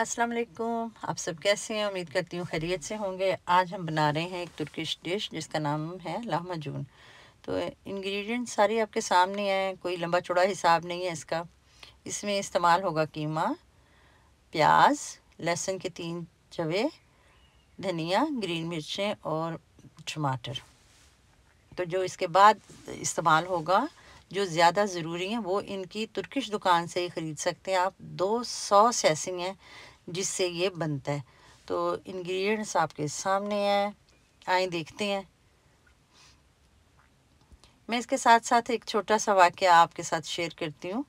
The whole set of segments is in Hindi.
अस्सलाम वालेकुम आप सब कैसे हैं उम्मीद करती हूँ खैरियत से होंगे आज हम बना रहे हैं एक तुर्किश डिश जिसका नाम है लाहमा तो इंग्रेडिएंट सारे आपके सामने हैं कोई लंबा चौड़ा हिसाब नहीं है इसका इसमें इस्तेमाल होगा कीमा प्याज लहसुन के तीन चवे धनिया ग्रीन मिर्चें और टमाटर तो जो इसके बाद इस्तेमाल होगा जो ज़्यादा ज़रूरी हैं वो इनकी तुर्किश दुकान से ही ख़रीद सकते हैं आप दो सौ सैसिंग हैं जिससे ये बनता है तो इंग्रेडिएंट्स आपके सामने हैं आए देखते हैं मैं इसके साथ साथ एक छोटा सा वाक्य आपके साथ शेयर करती हूँ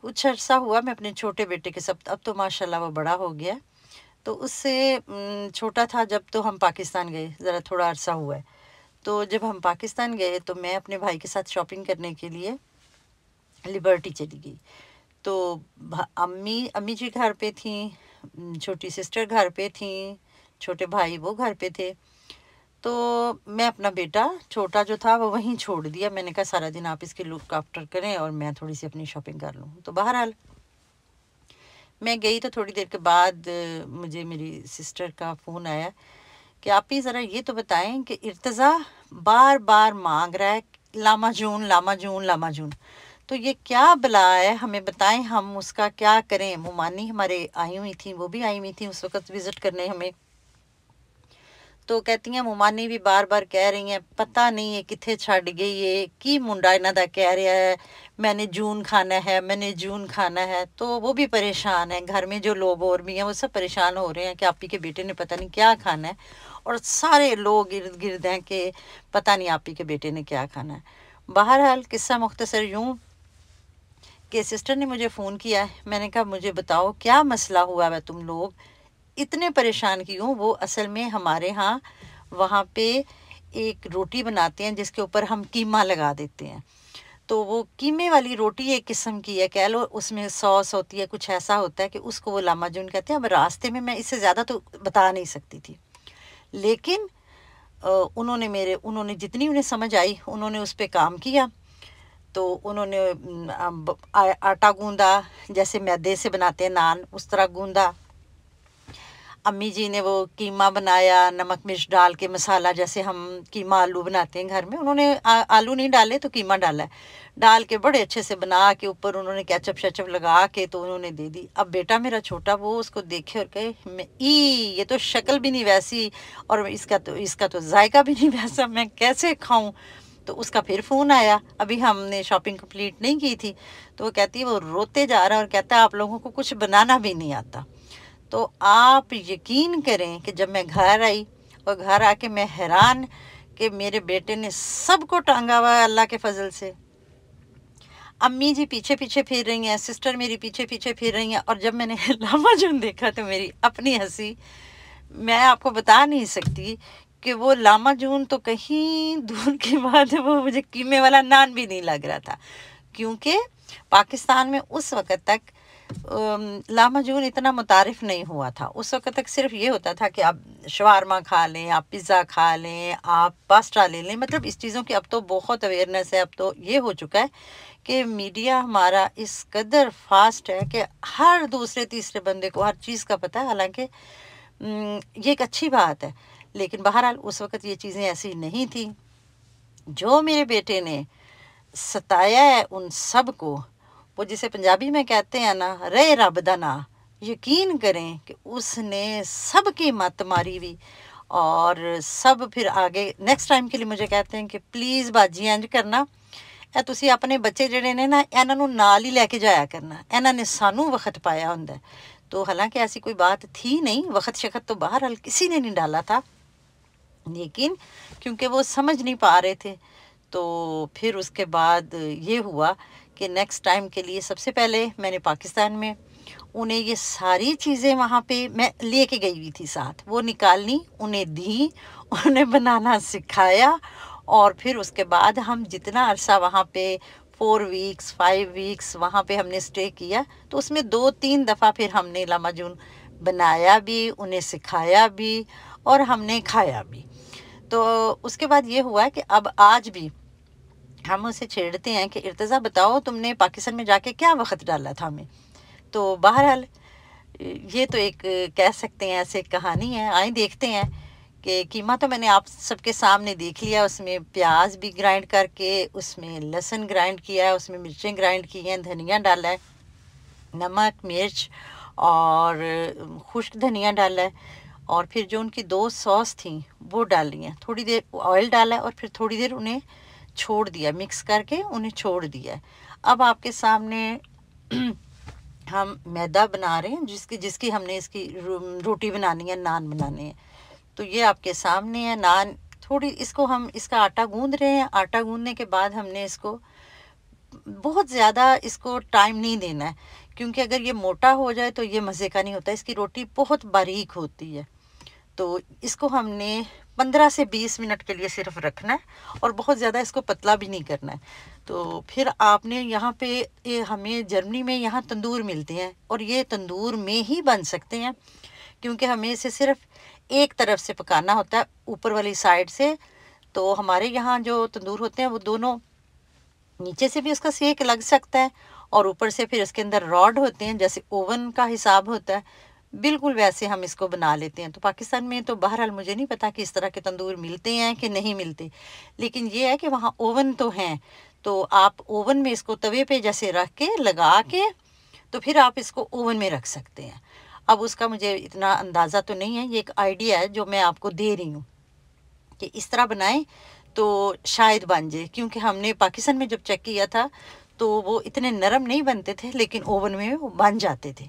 कुछ अर्सा हुआ मैं अपने छोटे बेटे के साथ अब तो माशाल्लाह वो बड़ा हो गया तो उससे छोटा था जब तो हम पाकिस्तान गए ज़रा थोड़ा अरसा हुआ है तो जब हम पाकिस्तान गए तो मैं अपने भाई के साथ शॉपिंग करने के लिए लिबर्टी चली गई तो अम्मी अम्मी जी घर पे थी छोटी सिस्टर घर पे थी छोटे भाई वो घर पे थे तो मैं अपना बेटा छोटा जो था वो वहीं छोड़ दिया मैंने कहा सारा दिन आप इसके लुक आफ्टर करें और मैं थोड़ी सी अपनी शॉपिंग कर लूँ तो बहरहाल मैं गई तो थोड़ी देर के बाद मुझे मेरी सिस्टर का फ़ोन आया कि आप ही ज़रा ये तो बताएं कि इर्तज़ा बार बार मांग रहा है लामा जून लामा जून लामा जून तो ये क्या बला है हमें बताएं हम उसका क्या करें मुमानी हमारे आई हुई थी वो भी आई हुई थी उस वक्त विज़िट करने हमें तो कहती हैं मुमानी भी बार बार कह रही हैं पता नहीं है कितने छड़ गई है की मुंडा इन्हों का कह रहा है मैंने जून खाना है मैंने जून खाना है तो वो भी परेशान है घर में जो लोग और भी हैं वो सब परेशान हो रहे हैं कि आप ही के बेटे ने पता नहीं क्या खाना है और सारे लोग इर्द गिर्द हैं कि पता नहीं आप ही के बेटे ने क्या खाना है बहरहाल किस्सा मुख्तसर यूँ कि सिस्टर ने मुझे फ़ोन किया है मैंने कहा मुझे बताओ क्या मसला हुआ है तुम लोग इतने परेशान क्यों वो असल में हमारे यहाँ वहाँ पे एक रोटी बनाते हैं जिसके ऊपर हम कीमा लगा देते हैं तो वो कीमे वाली रोटी एक किस्म की है कह लो उसमें सॉस होती है कुछ ऐसा होता है कि उसको वो लामा जून कहते हैं अब रास्ते में मैं इससे ज़्यादा तो बता नहीं सकती थी लेकिन उन्होंने मेरे उन्होंने जितनी उन्हें समझ आई उन्होंने उस पर काम किया तो उन्होंने आटा गूंदा जैसे मैदे से बनाते हैं नान उस तरह गूंदा अम्मी जी ने वो कीमा बनाया नमक मिर्च डाल के मसाला जैसे हम कीमा आलू बनाते हैं घर में उन्होंने आलू नहीं डाले तो कीमा डाला है डाल के बड़े अच्छे से बना के ऊपर उन्होंने कैचअप शैचअप लगा के तो उन्होंने दे दी अब बेटा मेरा छोटा वो उसको देखे और कहे ई ये तो शक्ल भी नहीं वैसी और इसका तो इसका तो जायका भी नहीं वैसा मैं कैसे खाऊँ तो उसका फिर फ़ोन आया अभी हमने शॉपिंग कंप्लीट नहीं की थी तो वो कहती है वो रोते जा रहा है और कहता है आप लोगों को कुछ बनाना भी नहीं आता तो आप यकीन करें कि जब मैं घर आई और घर आके मैं हैरान कि मेरे बेटे ने सबको टांगा हुआ है अल्लाह के फजल से अम्मी जी पीछे पीछे फिर रही हैं सिस्टर मेरी पीछे पीछे फिर रही हैं और जब मैंने लामा जुन देखा तो मेरी अपनी हंसी मैं आपको बता नहीं सकती कि वो लामा जून तो कहीं दूर के बाद वो मुझे कीमे वाला नान भी नहीं लग रहा था क्योंकि पाकिस्तान में उस वक़्त तक लामा जून इतना मुतारफ नहीं हुआ था उस वक्त तक सिर्फ ये होता था कि आप शवारमा खा लें आप पिज़्ज़ा खा लें आप पास्ता ले लें मतलब इस चीज़ों की अब तो बहुत अवेयरनेस है अब तो ये हो चुका है कि मीडिया हमारा इस कदर फास्ट है कि हर दूसरे तीसरे बंदे को हर चीज़ का पता है हालांकि ये एक अच्छी बात है लेकिन बहरहाल उस वक्त ये चीज़ें ऐसी नहीं थी जो मेरे बेटे ने सताया है उन सब को वो जिसे पंजाबी में कहते हैं ना रे रब का ना यकीन करें कि उसने सब की मत मारी हुई और सब फिर आगे नेक्स्ट टाइम के लिए मुझे कहते हैं कि प्लीज़ बाजी इंज करना ਇਹ तुम अपने बच्चे जड़े ने ना इन्हों नाल ही लैके जाया करना ਜਾਇਆ ਕਰਨਾ ਇਹਨਾਂ ਨੇ ਸਾਨੂੰ तो हालांकि ऐसी कोई बात थी नहीं वक्त शक्त तो हल किसी ने नहीं डाला था लेकिन क्योंकि वो समझ नहीं पा रहे थे तो फिर उसके बाद ये हुआ कि नेक्स्ट टाइम के लिए सबसे पहले मैंने पाकिस्तान में उन्हें ये सारी चीज़ें वहाँ पे मैं लेके गई हुई थी साथ वो निकालनी उन्हें दी उन्हें बनाना सिखाया और फिर उसके बाद हम जितना अरसा वहाँ पे फोर वीक्स फाइव वीक्स वहाँ पे हमने स्टे किया तो उसमें दो तीन दफ़ा फिर हमने लामा जून बनाया भी उन्हें सिखाया भी और हमने खाया भी तो उसके बाद ये हुआ कि अब आज भी हम उसे छेड़ते हैं कि इर्तज़ा बताओ तुमने पाकिस्तान में जाके क्या वक्त डाला था हमें तो बहरहाल ये तो एक कह सकते हैं ऐसे कहानी है आए देखते हैं कि कीमा तो मैंने आप सबके सामने देख लिया उसमें प्याज भी ग्राइंड करके उसमें लहसुन ग्राइंड किया है उसमें मिर्चें ग्राइंड की हैं धनिया डाला है नमक मिर्च और खुश्क धनिया डाला है और फिर जो उनकी दो सॉस थी वो डाली हैं थोड़ी देर ऑयल डाला है और फिर थोड़ी देर उन्हें छोड़ दिया मिक्स करके उन्हें छोड़ दिया अब आपके सामने हम मैदा बना रहे हैं जिसकी जिसकी हमने इसकी रोटी बनानी है नान बनानी है तो ये आपके सामने है नान थोड़ी इसको हम इसका आटा गूंद रहे हैं आटा गूंदने के बाद हमने इसको बहुत ज़्यादा इसको टाइम नहीं देना है क्योंकि अगर ये मोटा हो जाए तो ये मज़े का नहीं होता इसकी रोटी बहुत बारीक होती है तो इसको हमने 15 से 20 मिनट के लिए सिर्फ रखना है और बहुत ज़्यादा इसको पतला भी नहीं करना है तो फिर आपने यहाँ पे ये हमें जर्मनी में यहाँ तंदूर मिलते हैं और ये तंदूर में ही बन सकते हैं क्योंकि हमें इसे सिर्फ एक तरफ से पकाना होता है ऊपर वाली साइड से तो हमारे यहाँ जो तंदूर होते हैं वो दोनों नीचे से भी उसका सेक लग सकता है और ऊपर से फिर इसके अंदर रॉड होते हैं जैसे ओवन का हिसाब होता है बिल्कुल वैसे हम इसको बना लेते हैं तो पाकिस्तान में तो बहरहाल मुझे नहीं पता कि इस तरह के तंदूर मिलते हैं कि नहीं मिलते लेकिन ये है कि वहाँ ओवन तो हैं तो आप ओवन में इसको तवे पे जैसे रख के लगा के तो फिर आप इसको ओवन में रख सकते हैं अब उसका मुझे इतना अंदाज़ा तो नहीं है ये एक आइडिया है जो मैं आपको दे रही हूँ कि इस तरह बनाएं तो शायद बन जाए क्योंकि हमने पाकिस्तान में जब चेक किया था तो वो इतने नरम नहीं बनते थे लेकिन ओवन में वो बन जाते थे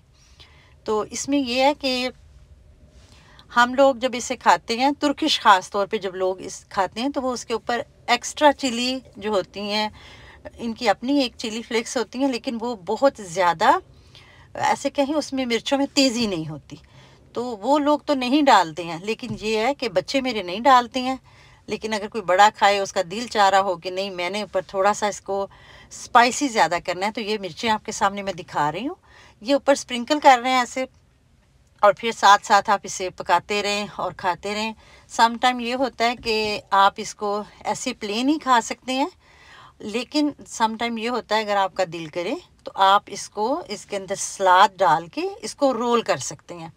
तो इसमें यह है कि हम लोग जब इसे खाते हैं तुर्किश ख़ास तौर पे जब लोग इस खाते हैं तो वो उसके ऊपर एक्स्ट्रा चिली जो होती हैं इनकी अपनी एक चिली फ्लेक्स होती हैं लेकिन वो बहुत ज़्यादा ऐसे कहीं उसमें मिर्चों में तेज़ी नहीं होती तो वो लोग तो नहीं डालते हैं लेकिन ये है कि बच्चे मेरे नहीं डालते हैं लेकिन अगर कोई बड़ा खाए उसका दिल चाह रहा हो कि नहीं मैंने ऊपर थोड़ा सा इसको स्पाइसी ज़्यादा करना है तो ये मिर्चें आपके सामने मैं दिखा रही हूँ ये ऊपर स्प्रिंकल कर रहे हैं ऐसे और फिर साथ साथ आप इसे पकाते रहें और खाते रहें समटाइम ये होता है कि आप इसको ऐसे प्लेन ही खा सकते हैं लेकिन समटाइम ये होता है अगर आपका दिल करे तो आप इसको इसके अंदर सलाद डाल के इसको रोल कर सकते हैं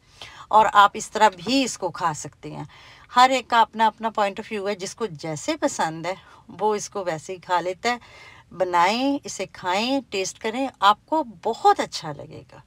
और आप इस तरह भी इसको खा सकते हैं हर एक का अपना अपना पॉइंट ऑफ व्यू है जिसको जैसे पसंद है वो इसको वैसे ही खा लेता है बनाएं इसे खाएं टेस्ट करें आपको बहुत अच्छा लगेगा